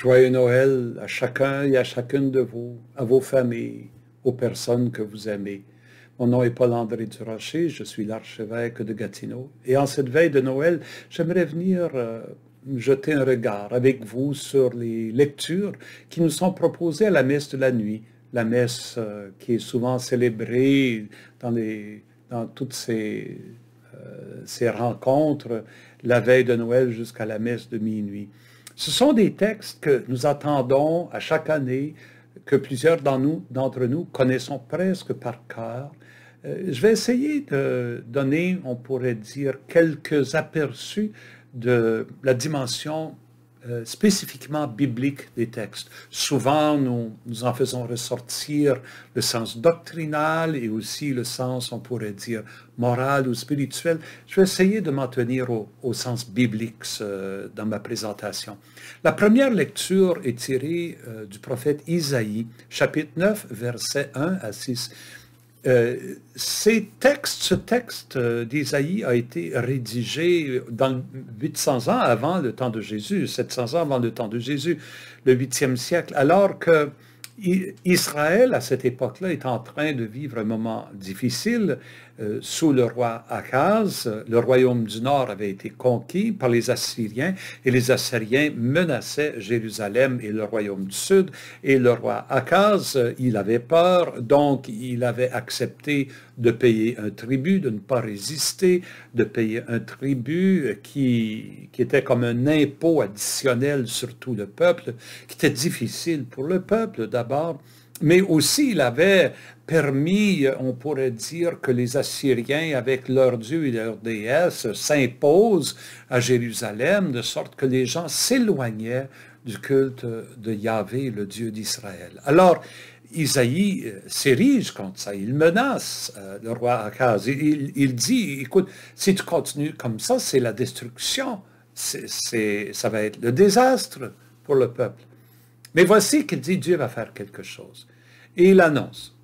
Joyeux Noël à chacun et à chacune de vous, à vos familles, aux personnes que vous aimez. Mon nom est Paul-André Durocher, je suis l'archevêque de Gatineau. Et en cette veille de Noël, j'aimerais venir euh, jeter un regard avec vous sur les lectures qui nous sont proposées à la messe de la nuit, la messe euh, qui est souvent célébrée dans, toutes euh, ces rencontres, la veille de Noël jusqu'à la messe de minuit. Ce sont des textes que nous attendons à chaque année, que plusieurs d'entre nous, connaissons presque par cœur. Euh, je vais essayer de donner, on pourrait dire, quelques aperçus de la dimension euh, spécifiquement biblique des textes. Souvent, nous, en faisons ressortir le sens doctrinal et aussi le sens, on pourrait dire, moral ou spirituel. Je vais essayer de m'en tenir au, sens biblique dans ma présentation. La première lecture est tirée euh, du prophète Isaïe, chapitre 9, versets 1 à 6. Euh, ces textes, ce texte euh, d'Isaïe a été rédigé dans 800 ans avant le temps de Jésus, 700 ans avant le temps de Jésus, le 8e siècle, alors que Israël, à cette époque-là, est en train de vivre un moment difficile euh, sous le roi Achaz, le royaume du nord avait été conquis par les Assyriens et les Assyriens menaçaient Jérusalem et le royaume du sud. Et le roi Achaz, euh, il avait peur, donc il avait accepté de payer un tribut, de ne pas résister, de payer un tribut euh, qui, qui était comme un impôt additionnel sur tout le peuple, qui était difficile pour le peuple d'abord, mais aussi il avait permis, on pourrait dire, que les Assyriens, avec leur Dieu et leur déesse, s'imposent à Jérusalem, de sorte que les gens s'éloignaient du culte de Yahvé, le Dieu d'Israël. Alors, Isaïe s'érige contre ça, il menace euh, le roi Akaz. Il, dit, écoute, si tu continues comme ça, c'est la destruction, ça va être le désastre pour le peuple. Mais voici qu'il dit, Dieu va faire quelque chose et il annonce,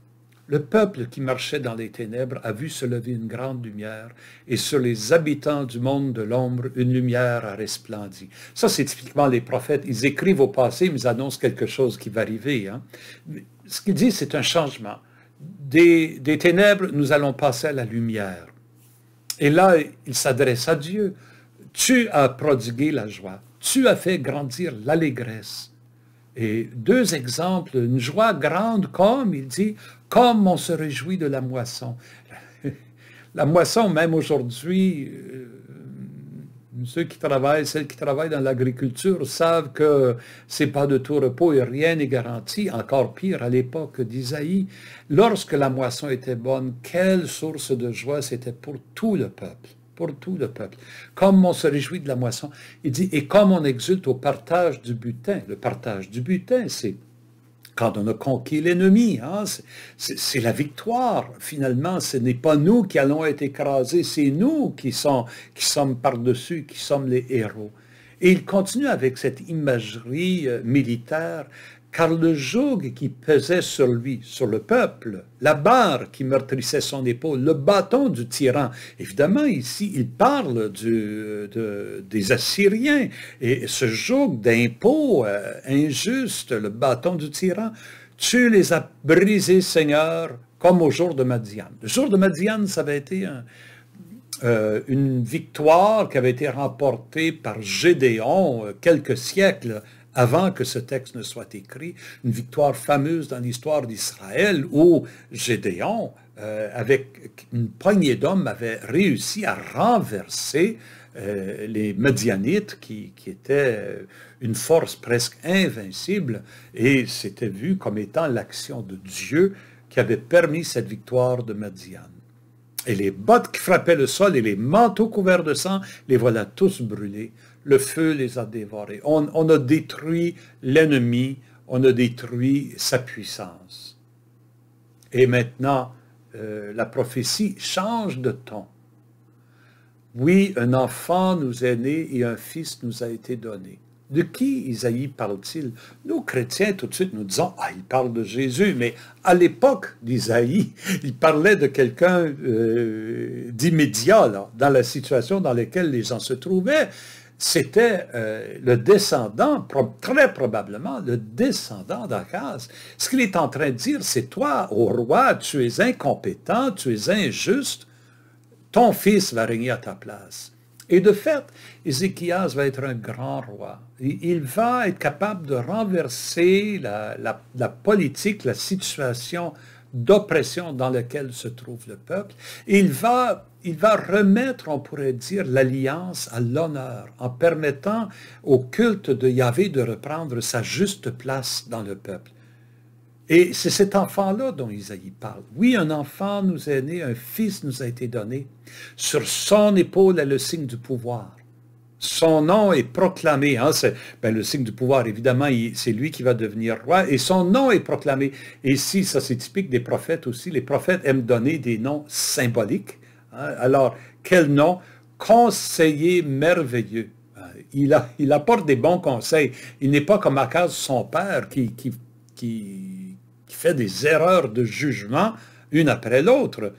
le peuple qui marchait dans les ténèbres a vu se lever une grande lumière, et sur les habitants du monde de l'ombre, une lumière a resplendi. Ça, c'est typiquement les prophètes. Ils écrivent au passé, mais ils annoncent quelque chose qui va arriver. Hein. Ce qu'il dit, c'est un changement. des ténèbres, nous allons passer à la lumière. Et là, il s'adresse à Dieu. Tu as prodigué la joie. Tu as fait grandir l'allégresse. Et deux exemples, une joie grande comme, il dit, comme on se réjouit de la moisson. la moisson, même aujourd'hui, euh, ceux qui travaillent, celles qui travaillent dans l'agriculture savent que c'est pas de tout repos et rien n'est garanti. Encore pire, à l'époque d'Isaïe, lorsque la moisson était bonne, quelle source de joie c'était pour tout le peuple pour tout le peuple. Comme on se réjouit de la moisson, il dit, et comme on exulte au partage du butin. Le partage du butin, c'est quand on a conquis l'ennemi, hein, c'est la victoire. Finalement, ce n'est pas nous qui allons être écrasés, c'est nous qui sommes par-dessus, qui sommes les héros. Et il continue avec cette imagerie euh, militaire, car le joug qui pesait sur lui, sur le peuple, la barre qui meurtrissait son épaule, le bâton du tyran. Évidemment, ici, il parle des Assyriens et ce joug d'impôts euh, injuste, le bâton du tyran, tu les as brisés, Seigneur, comme au jour de Madiane. Le jour de Madiane, ça avait été un, euh, une victoire qui avait été remportée par Gédéon euh, quelques siècles avant que ce texte ne soit écrit, une victoire fameuse dans l'histoire d'Israël où Gédéon, euh, avec une poignée d'hommes, avait réussi à renverser les Médianites qui, étaient une force presque invincible, et c'était vu comme étant l'action de Dieu qui avait permis cette victoire de Madian. Et les bottes qui frappaient le sol et les manteaux couverts de sang, les voilà tous brûlés. Le feu les a dévorés. On, a détruit l'ennemi, on a détruit sa puissance. Et maintenant, euh, la prophétie change de ton. Oui, un enfant nous est né et un fils nous a été donné. De qui Isaïe parle-t-il Nous, chrétiens, tout de suite, nous disons, ah, il parle de Jésus, mais à l'époque d'Isaïe, il parlait de quelqu'un euh, d'immédiat, dans la situation dans laquelle les gens se trouvaient. C'était euh, le descendant, très probablement le descendant d'Akaz. Ce qu'il est en train de dire, c'est toi, ô roi, tu es incompétent, tu es injuste, ton fils va régner à ta place. Et de fait, Ézéchias va être un grand roi. Il va être capable de renverser la, politique, la situation d'oppression dans laquelle se trouve le peuple. Il va, il va remettre, on pourrait dire, l'alliance à l'honneur en permettant au culte de Yahvé de reprendre sa juste place dans le peuple. Et c'est cet enfant-là dont Isaïe parle. Oui, un enfant nous est né, un fils nous a été donné. Sur son épaule est le signe du pouvoir. Son nom est proclamé. Hein, ben, le signe du pouvoir, évidemment, c'est lui qui va devenir roi. Et son nom est proclamé. Et si ça c'est typique des prophètes aussi. Les prophètes aiment donner des noms symboliques. Hein. Alors, quel nom Conseiller merveilleux. Euh, il, a, il apporte des bons conseils. Il n'est pas comme Akaz, son père, qui, qui qui fait des erreurs de jugement une après l'autre.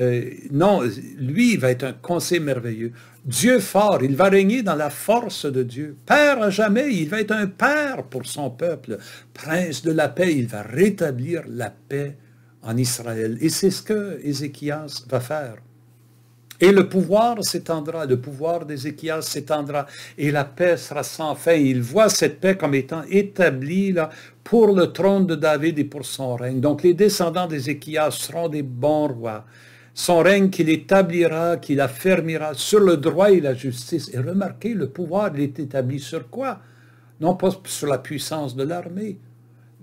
Euh, non, lui, il va être un conseil merveilleux. Dieu fort, il va régner dans la force de Dieu. Père à jamais, il va être un père pour son peuple. Prince de la paix, il va rétablir la paix en Israël. Et c'est ce que Ézéchias va faire. Et le pouvoir s'étendra, le pouvoir d'Ézéchias s'étendra, et la paix sera sans fin. Il voit cette paix comme étant établie là, pour le trône de David et pour son règne. Donc les descendants d'Ézéchias seront des bons rois. Son règne qu'il établira, qu'il affermira sur le droit et la justice. Et remarquez, le pouvoir, il est établi sur quoi Non pas sur la puissance de l'armée,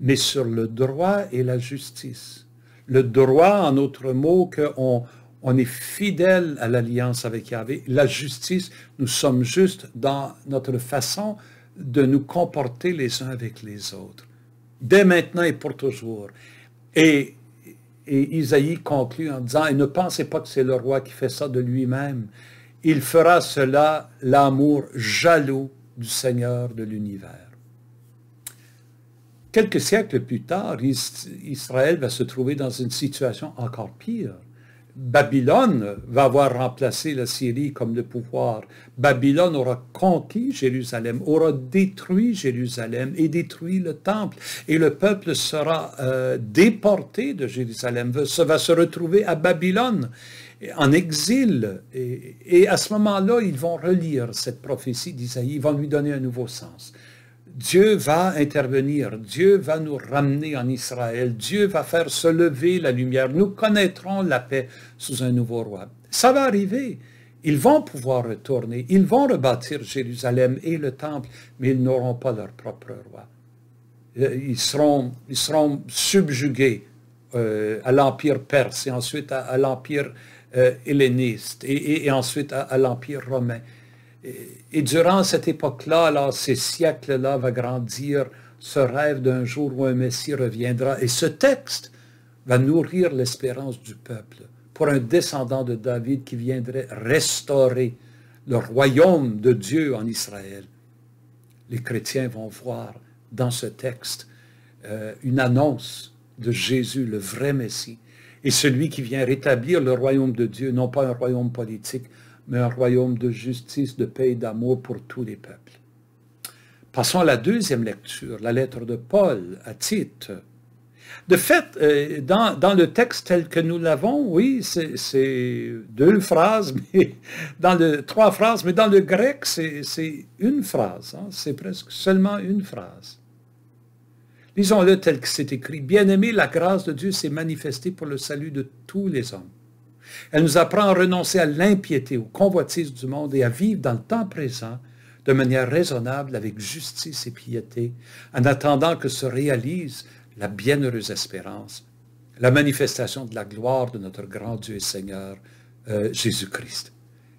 mais sur le droit et la justice. Le droit, en autre mot, qu'on on est fidèle à l'alliance avec Yahvé. La justice, nous sommes justes dans notre façon de nous comporter les uns avec les autres, dès maintenant et pour toujours. Et, Isaïe conclut en disant, et ne pensez pas que c'est le roi qui fait ça de lui-même. Il fera cela l'amour jaloux du Seigneur de l'univers. Quelques siècles plus tard, Israël va se trouver dans une situation encore pire Babylone va avoir remplacé la Syrie comme le pouvoir. Babylone aura conquis Jérusalem, aura détruit Jérusalem et détruit le temple. Et le peuple sera euh, déporté de Jérusalem, va, va se retrouver à Babylone en exil. Et, et à ce moment-là, ils vont relire cette prophétie d'Isaïe, ils vont lui donner un nouveau sens. Dieu va intervenir, Dieu va nous ramener en Israël, Dieu va faire se lever la lumière, nous connaîtrons la paix sous un nouveau roi. Ça va arriver. Ils vont pouvoir retourner, ils vont rebâtir Jérusalem et le temple, mais ils n'auront pas leur propre roi. Euh, ils seront, ils seront subjugués euh, à l'Empire perse et ensuite à, l'Empire euh, helléniste et, ensuite à l'Empire romain et durant cette époque-là, alors ces siècles-là, va grandir ce rêve d'un jour où un Messie reviendra. Et ce texte va nourrir l'espérance du peuple pour un descendant de David qui viendrait restaurer le royaume de Dieu en Israël. Les chrétiens vont voir dans ce texte euh, une annonce de Jésus, le vrai Messie, et celui qui vient rétablir le royaume de Dieu, non pas un royaume politique, mais un royaume de justice, de paix et d'amour pour tous les peuples. Passons à la deuxième lecture, la lettre de Paul à Tite. De fait, euh, dans, le texte tel que nous l'avons, oui, c'est deux phrases, mais dans le, trois phrases, mais dans le grec, c'est une phrase, hein, c'est presque seulement une phrase. Lisons-le tel que c'est écrit. Bien-aimé, la grâce de Dieu s'est manifestée pour le salut de tous les hommes elle nous apprend à renoncer à l'impiété, aux convoitise du monde et à vivre dans le temps présent de manière raisonnable, avec justice et piété, en attendant que se réalise la bienheureuse espérance, la manifestation de la gloire de notre grand Dieu et Seigneur euh, Jésus-Christ.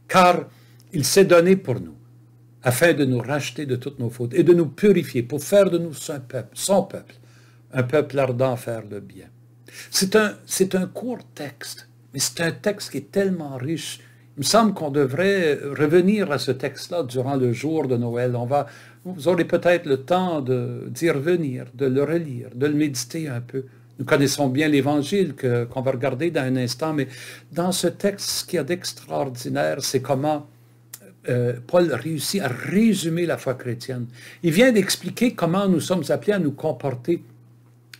Car il s'est donné pour nous, afin de nous racheter de toutes nos fautes et de nous purifier pour faire de nous son peuple, son peuple un peuple ardent à faire le bien. C'est un court texte mais c'est un texte qui est tellement riche. Il me semble qu'on devrait revenir à ce texte-là durant le jour de Noël. On va, vous aurez peut-être le temps d'y revenir, de le relire, de le méditer un peu. Nous connaissons bien l'Évangile qu'on va regarder dans un instant, mais dans ce texte, ce qu'il y a d'extraordinaire, c'est comment euh, Paul réussit à résumer la foi chrétienne. Il vient d'expliquer comment nous sommes appelés à nous comporter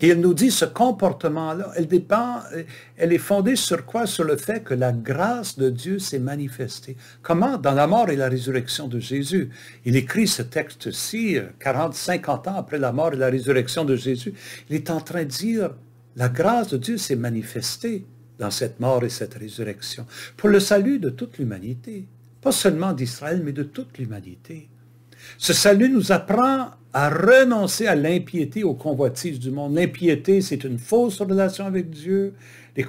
et elle nous dit ce comportement-là, elle dépend, euh, elle est fondée sur quoi Sur le fait que la grâce de Dieu s'est manifestée. Comment Dans la mort et la résurrection de Jésus. Il écrit ce texte-ci 40, euh, 50 ans après la mort et la résurrection de Jésus. Il est en train de dire la grâce de Dieu s'est manifestée dans cette mort et cette résurrection pour le salut de toute l'humanité, pas seulement d'Israël, mais de toute l'humanité. Ce salut nous apprend à renoncer à l'impiété, aux convoitises du monde. L'impiété, c'est une fausse relation avec Dieu. Les,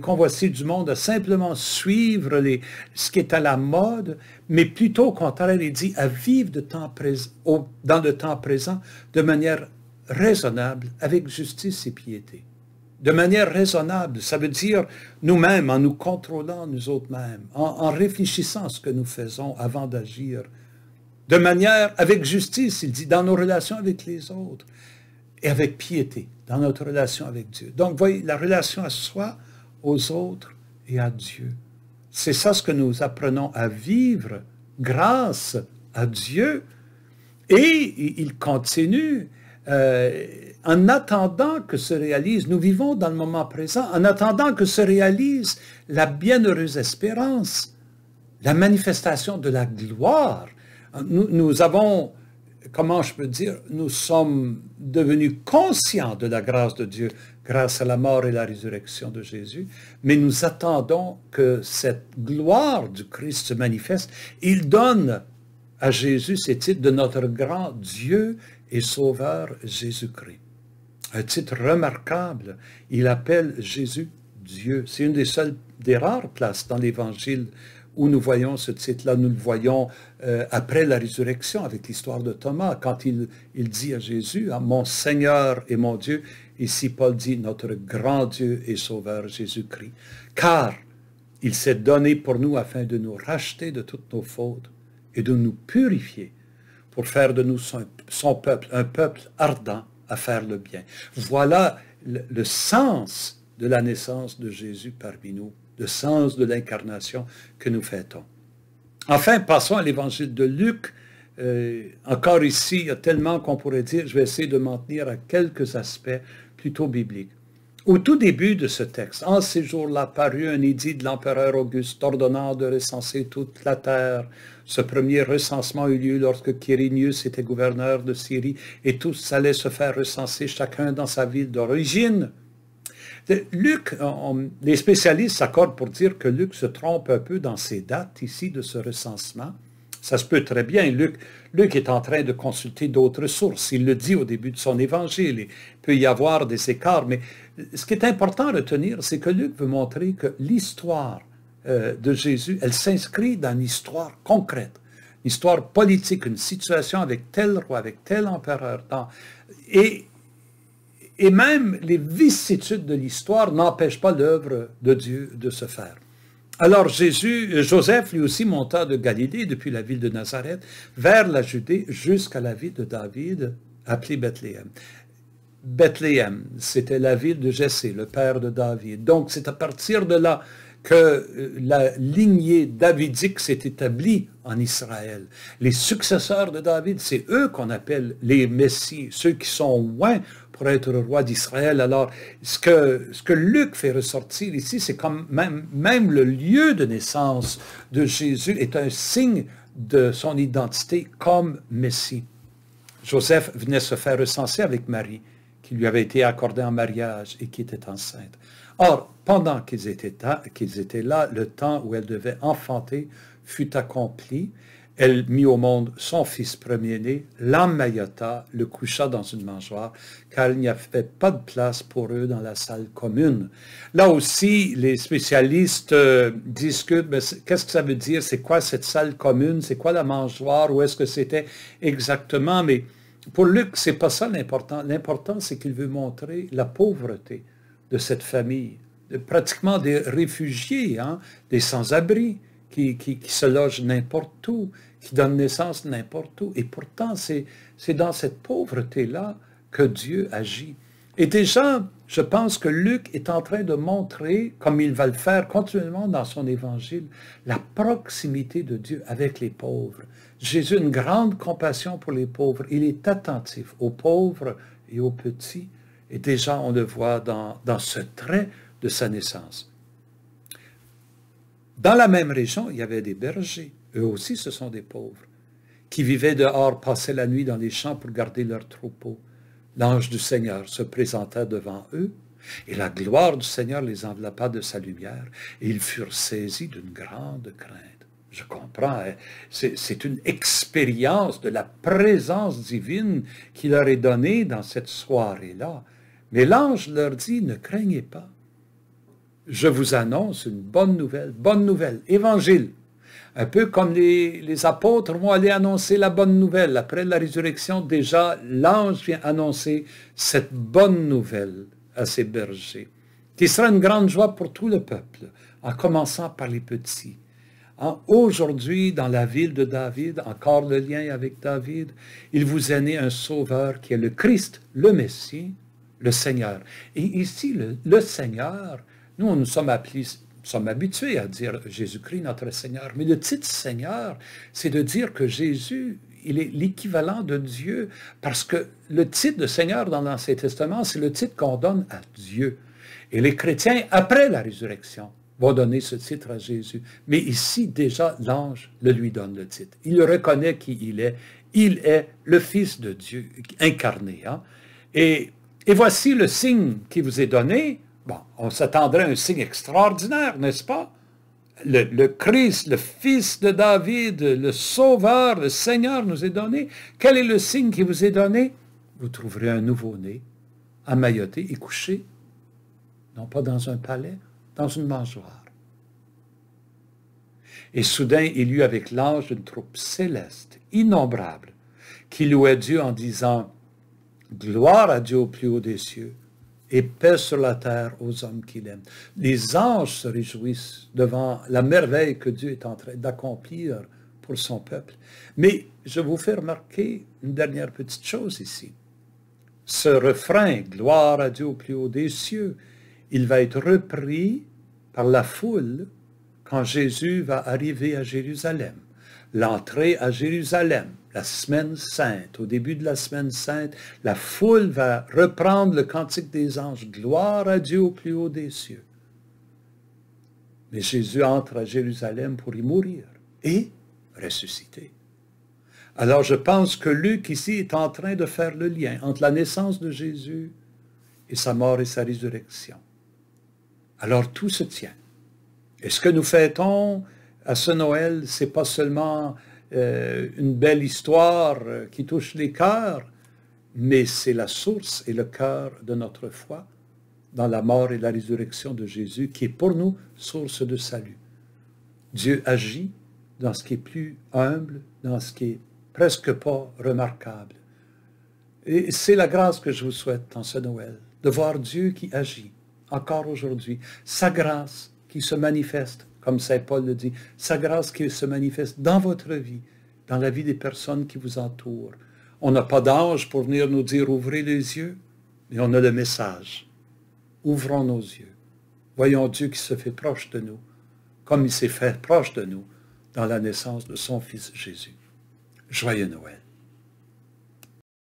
convoitises du monde, à simplement suivre ce qui est à la mode, mais plutôt au contraire, il dit à vivre dans le temps présent de manière raisonnable, avec justice et piété. De manière raisonnable, ça veut dire nous-mêmes, en nous contrôlant nous autres-mêmes, en, en réfléchissant à ce que nous faisons avant d'agir de manière avec justice, il dit, dans nos relations avec les autres et avec piété, dans notre relation avec Dieu. Donc, voyez, la relation à soi, aux autres et à Dieu. C'est ça ce que nous apprenons à vivre grâce à Dieu. Et il continue, euh, en attendant que se réalise, nous vivons dans le moment présent, en attendant que se réalise la bienheureuse espérance, la manifestation de la gloire nous, avons, comment je peux dire, nous sommes devenus conscients de la grâce de Dieu grâce à la mort et la résurrection de Jésus, mais nous attendons que cette gloire du Christ se manifeste. Il donne à Jésus ces titres de notre grand Dieu et Sauveur Jésus-Christ. Un titre remarquable, il appelle Jésus Dieu. C'est une des seules, des rares places dans l'Évangile où nous voyons ce titre-là, nous le voyons euh, après la résurrection avec l'histoire de Thomas, quand il, il dit à Jésus, hein, mon Seigneur et mon Dieu, ici Paul dit, notre grand Dieu et Sauveur Jésus-Christ, car il s'est donné pour nous afin de nous racheter de toutes nos fautes et de nous purifier pour faire de nous son, peuple, un peuple ardent à faire le bien. Voilà le sens de la naissance de Jésus parmi nous le sens de l'incarnation que nous fêtons. Enfin, passons à l'évangile de Luc. Euh, encore ici, il y a tellement qu'on pourrait dire, je vais essayer de m'en tenir à quelques aspects plutôt bibliques. Au tout début de ce texte, en ces jours-là parut un édit de l'empereur Auguste ordonnant de recenser toute la terre. Ce premier recensement eut lieu lorsque Quirinius était gouverneur de Syrie et tous allaient se faire recenser chacun dans sa ville d'origine. Luc, euh, les spécialistes s'accordent pour dire que Luc se trompe un peu dans ses dates ici de ce recensement. Ça se peut très bien. Luc, est en train de consulter d'autres sources. Il le dit au début de son évangile. Il peut y avoir des écarts, mais euh, ce qui est important à retenir, c'est que Luc veut montrer que l'histoire euh, de Jésus, elle s'inscrit dans une histoire concrète, une histoire politique, une situation avec tel roi, avec tel empereur. et et même les vicissitudes de l'histoire n'empêchent pas l'œuvre de Dieu de se faire. Alors Jésus, euh, Joseph lui aussi monta de Galilée depuis la ville de Nazareth vers la Judée jusqu'à la ville de David appelée Bethléem. Bethléem, c'était la ville de Jessé, le père de David. Donc c'est à partir de là que euh, la lignée davidique s'est établie en Israël. Les successeurs de David, c'est eux qu'on appelle les messies, ceux qui sont loin, pour roi d'Israël. Alors, ce que, ce que Luc fait ressortir ici, c'est comme même, même le lieu de naissance de Jésus est un signe de son identité comme Messie. Joseph venait se faire recenser avec Marie, qui lui avait été accordée en mariage et qui était enceinte. Or, pendant qu'ils étaient, qu'ils étaient là, le temps où elle devait enfanter fut accompli, elle mit au monde son fils premier-né, l'emmaillota, le coucha dans une mangeoire, car il n'y avait pas de place pour eux dans la salle commune. Là aussi, les spécialistes euh, discutent, mais ben, qu'est-ce que ça veut dire? C'est quoi cette salle commune? C'est quoi la mangeoire? Où est-ce que c'était exactement? Mais pour Luc, c'est pas ça l'important. L'important, c'est qu'il veut montrer la pauvreté de cette famille, de pratiquement des réfugiés, hein, des sans-abri qui, se loge n'importe où, qui donne naissance n'importe où. Et pourtant, c'est dans cette pauvreté-là que Dieu agit. Et déjà, je pense que Luc est en train de montrer, comme il va le faire continuellement dans son évangile, la proximité de Dieu avec les pauvres. Jésus a une grande compassion pour les pauvres. Il est attentif aux pauvres et aux petits. Et déjà, on le voit dans ce trait de sa naissance. Dans la même région, il y avait des bergers. Eux aussi, ce sont des pauvres, qui vivaient dehors, passaient la nuit dans les champs pour garder leurs troupeaux. L'ange du Seigneur se présenta devant eux, et la gloire du Seigneur les enveloppa de sa lumière, et ils furent saisis d'une grande crainte. Je comprends, hein. c'est une expérience de la présence divine qui leur est donnée dans cette soirée-là. Mais l'ange leur dit, ne craignez pas, je vous annonce une bonne nouvelle, bonne nouvelle, évangile. Un peu comme les, apôtres vont aller annoncer la bonne nouvelle. Après la résurrection, déjà, l'ange vient annoncer cette bonne nouvelle à ses bergers, qui sera une grande joie pour tout le peuple, en commençant par les petits. Hein, aujourd'hui, dans la ville de David, encore le lien avec David, il vous est né un sauveur qui est le Christ, le Messie, le Seigneur. Et ici, le Seigneur, nous, nous sommes sommes habitués à dire Jésus-Christ notre Seigneur. Mais le titre Seigneur, c'est de dire que Jésus, il est l'équivalent de Dieu, parce que le titre de Seigneur dans l'Ancien Testament, c'est le titre qu'on donne à Dieu. Et les chrétiens, après la résurrection, vont donner ce titre à Jésus. Mais ici, déjà, l'ange le lui donne le titre. Il reconnaît qui il est. Il est le Fils de Dieu incarné. Hein. et voici le signe qui vous est donné. Bon, on s'attendrait à un signe extraordinaire, n'est-ce pas? Le, Christ, le Fils de David, le Sauveur, le Seigneur nous est donné. Quel est le signe qui vous est donné? Vous trouverez un nouveau-né, amailloté et couché, non pas dans un palais, dans une mangeoire. Et soudain, il y eut avec l'ange une troupe céleste, innombrable, qui louait Dieu en disant, Gloire à Dieu au plus haut des cieux, et paix sur la terre aux hommes qu'il aime. Les anges se réjouissent devant la merveille que Dieu est en train d'accomplir pour son peuple. Mais je vous fais remarquer une dernière petite chose ici. Ce refrain, gloire à Dieu au plus haut des cieux, il va être repris par la foule quand Jésus va arriver à Jérusalem, l'entrée à Jérusalem la semaine sainte. Au début de la semaine sainte, la foule va reprendre le cantique des anges. Gloire à Dieu au plus haut des cieux. Mais Jésus entre à Jérusalem pour y mourir et ressusciter. Alors je pense que Luc ici est en train de faire le lien entre la naissance de Jésus et sa mort et sa résurrection. Alors tout se tient. Et ce que nous fêtons à ce Noël, c'est pas seulement euh, une belle histoire euh, qui touche les cœurs, mais c'est la source et le cœur de notre foi dans la mort et la résurrection de Jésus qui est pour nous source de salut. Dieu agit dans ce qui est plus humble, dans ce qui est presque pas remarquable. Et c'est la grâce que je vous souhaite en ce Noël, de voir Dieu qui agit encore aujourd'hui, sa grâce qui se manifeste comme Saint Paul le dit, sa grâce qui se manifeste dans votre vie, dans la vie des personnes qui vous entourent. On n'a pas d'âge pour venir nous dire ouvrez les yeux, mais on a le message. Ouvrons nos yeux. Voyons Dieu qui se fait proche de nous, comme il s'est fait proche de nous dans la naissance de son Fils Jésus. Joyeux Noël.